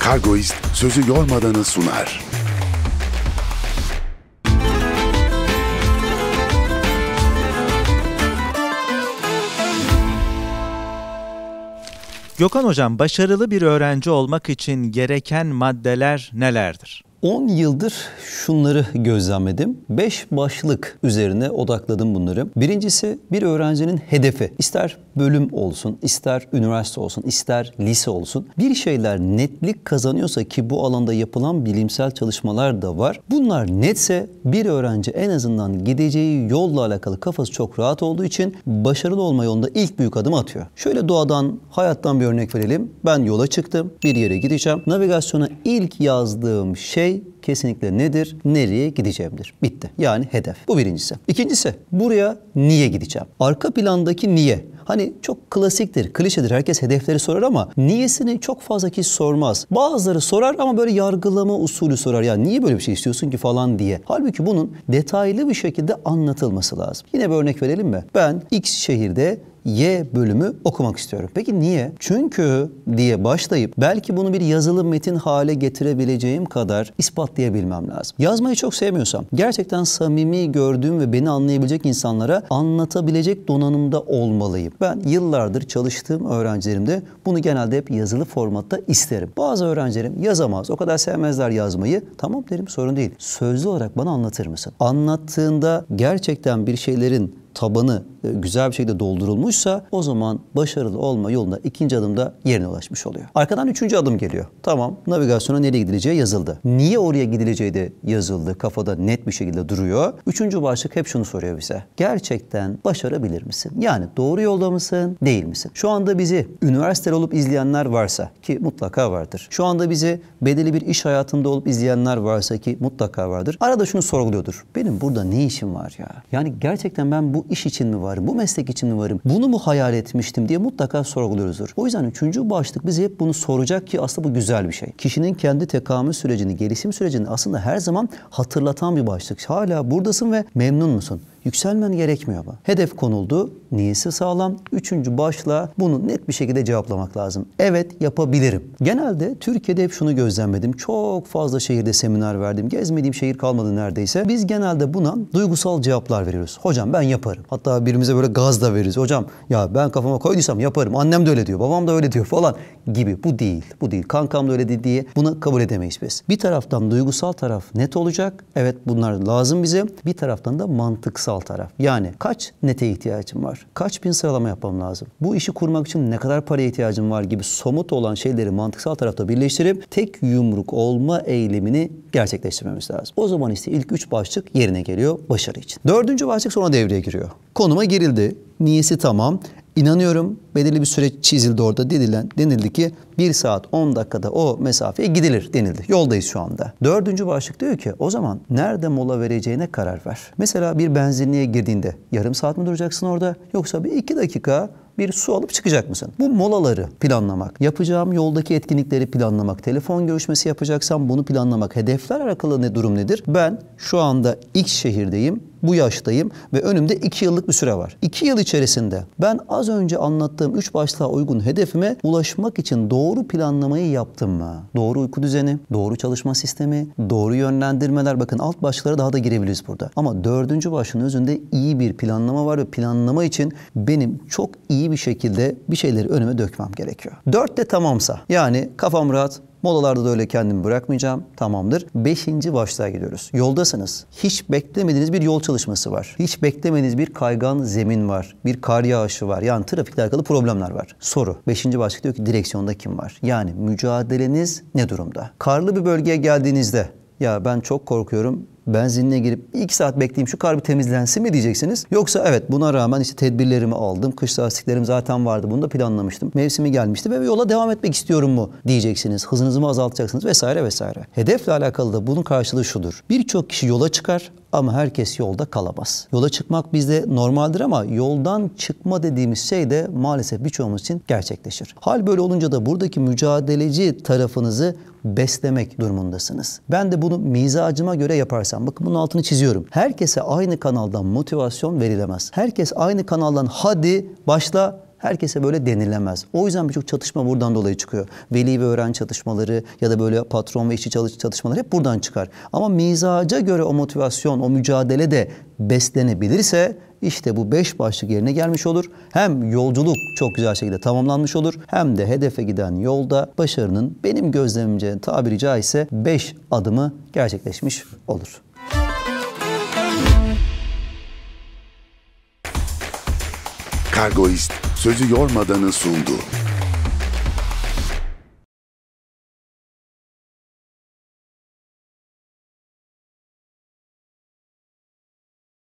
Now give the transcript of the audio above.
Kargoist sözü yormadanı sunar. Gökhan Hocam başarılı bir öğrenci olmak için gereken maddeler nelerdir? 10 yıldır şunları gözlemledim. 5 başlık üzerine odakladım bunları. Birincisi bir öğrencinin hedefi. İster bölüm olsun, ister üniversite olsun, ister lise olsun. Bir şeyler netlik kazanıyorsa ki bu alanda yapılan bilimsel çalışmalar da var. Bunlar netse bir öğrenci en azından gideceği yolla alakalı kafası çok rahat olduğu için başarılı olma yolunda ilk büyük adım atıyor. Şöyle doğadan, hayattan bir örnek verelim. Ben yola çıktım, bir yere gideceğim. Navigasyona ilk yazdığım şey também kesinlikle nedir? Nereye gideceğimdir. Bitti. Yani hedef. Bu birincisi. İkincisi buraya niye gideceğim? Arka plandaki niye? Hani çok klasiktir, klişedir. Herkes hedefleri sorar ama niyesini çok fazla kişi sormaz. Bazıları sorar ama böyle yargılama usulü sorar. Ya niye böyle bir şey istiyorsun ki falan diye. Halbuki bunun detaylı bir şekilde anlatılması lazım. Yine bir örnek verelim mi? Ben X şehirde Y bölümü okumak istiyorum. Peki niye? Çünkü diye başlayıp belki bunu bir yazılı metin hale getirebileceğim kadar ispatlayabilirim açıklayabilmem lazım. Yazmayı çok sevmiyorsam, gerçekten samimi gördüğüm ve beni anlayabilecek insanlara anlatabilecek donanımda olmalıyım. Ben yıllardır çalıştığım öğrencilerimde bunu genelde hep yazılı formatta isterim. Bazı öğrencilerim yazamaz, o kadar sevmezler yazmayı. Tamam derim sorun değil. Sözlü olarak bana anlatır mısın? Anlattığında gerçekten bir şeylerin tabanı e, güzel bir şekilde doldurulmuşsa o zaman başarılı olma yolunda ikinci adımda yerine ulaşmış oluyor. Arkadan üçüncü adım geliyor. Tamam navigasyona nereye gidileceği yazıldı. Niye oraya gidileceği de yazıldı. Kafada net bir şekilde duruyor. Üçüncü başlık hep şunu soruyor bize. Gerçekten başarabilir misin? Yani doğru yolda mısın? Değil misin? Şu anda bizi üniversite olup izleyenler varsa ki mutlaka vardır. Şu anda bizi bedeli bir iş hayatında olup izleyenler varsa ki mutlaka vardır. Arada şunu sorguluyordur. Benim burada ne işim var ya? Yani gerçekten ben bu bu iş için mi varım? Bu meslek için mi varım? Bunu mu hayal etmiştim diye mutlaka sorguluyoruzdur. O yüzden üçüncü başlık bizi hep bunu soracak ki aslında bu güzel bir şey. Kişinin kendi tekamül sürecini, gelişim sürecini aslında her zaman hatırlatan bir başlık. Hala buradasın ve memnun musun? Yükselmen gerekmiyor bu? Hedef konuldu. Niyesi sağlam. Üçüncü başla bunu net bir şekilde cevaplamak lazım. Evet yapabilirim. Genelde Türkiye'de hep şunu gözlemledim. Çok fazla şehirde seminer verdim. Gezmediğim şehir kalmadı neredeyse. Biz genelde buna duygusal cevaplar veriyoruz. Hocam ben yaparım. Hatta birimize böyle gaz da veririz. Hocam ya ben kafama koyduysam yaparım. Annem de öyle diyor. Babam da öyle diyor falan gibi. Bu değil. Bu değil. Kankam da öyle dedi diye bunu kabul edemeyiz biz. Bir taraftan duygusal taraf net olacak. Evet bunlar lazım bize. Bir taraftan da mantıksal sal taraf. Yani kaç nete ihtiyacım var? Kaç bin sıralama yapmam lazım? Bu işi kurmak için ne kadar paraya ihtiyacım var gibi somut olan şeyleri mantıksal tarafta birleştirip tek yumruk olma eylemini gerçekleştirmemiz lazım. O zaman işte ilk üç başlık yerine geliyor başarı için. Dördüncü başlık sonra devreye giriyor. Konuma girildi. Niyesi tamam. İnanıyorum belirli bir süre çizildi orada dedilen, denildi ki 1 saat 10 dakikada o mesafeye gidilir denildi. Yoldayız şu anda. Dördüncü başlık diyor ki o zaman nerede mola vereceğine karar ver. Mesela bir benzinliğe girdiğinde yarım saat mi duracaksın orada yoksa bir iki dakika bir su alıp çıkacak mısın? Bu molaları planlamak, yapacağım yoldaki etkinlikleri planlamak, telefon görüşmesi yapacaksam bunu planlamak, hedefler alakalı ne durum nedir? Ben şu anda X şehirdeyim, bu yaştayım ve önümde 2 yıllık bir süre var. 2 yıl içerisinde ben az önce anlattığım 3 başlığa uygun hedefime ulaşmak için doğru planlamayı yaptım mı? Doğru uyku düzeni, doğru çalışma sistemi, doğru yönlendirmeler. Bakın alt başlıklara daha da girebiliriz burada. Ama dördüncü başlığın özünde iyi bir planlama var ve planlama için benim çok iyi bir şekilde bir şeyleri önüme dökmem gerekiyor. Dört de tamamsa yani kafam rahat, Molalarda da öyle kendimi bırakmayacağım. Tamamdır. Beşinci başlığa gidiyoruz. Yoldasınız. Hiç beklemediğiniz bir yol çalışması var. Hiç beklemediğiniz bir kaygan zemin var. Bir kar yağışı var. Yani trafikle alakalı problemler var. Soru. Beşinci başlık diyor ki direksiyonda kim var? Yani mücadeleniz ne durumda? Karlı bir bölgeye geldiğinizde ya ben çok korkuyorum benzinine girip iki saat bekleyeyim şu kar bir temizlensin mi diyeceksiniz. Yoksa evet buna rağmen işte tedbirlerimi aldım. Kış lastiklerim zaten vardı. Bunu da planlamıştım. Mevsimi gelmişti ve yola devam etmek istiyorum mu diyeceksiniz. Hızınızı mı azaltacaksınız vesaire vesaire. Hedefle alakalı da bunun karşılığı şudur. Birçok kişi yola çıkar ama herkes yolda kalamaz. Yola çıkmak bizde normaldir ama yoldan çıkma dediğimiz şey de maalesef birçoğumuz için gerçekleşir. Hal böyle olunca da buradaki mücadeleci tarafınızı beslemek durumundasınız. Ben de bunu mizacıma göre yaparsam, bakın bunun altını çiziyorum. Herkese aynı kanaldan motivasyon verilemez. Herkes aynı kanaldan hadi başla herkese böyle denilemez. O yüzden birçok çatışma buradan dolayı çıkıyor. Veli ve öğren çatışmaları ya da böyle patron ve işçi çalış çatışmaları hep buradan çıkar. Ama mizaca göre o motivasyon, o mücadele de beslenebilirse işte bu beş başlık yerine gelmiş olur. Hem yolculuk çok güzel şekilde tamamlanmış olur hem de hedefe giden yolda başarının benim gözlemimce tabiri caizse beş adımı gerçekleşmiş olur. Kargoist sözü yormadanı sundu.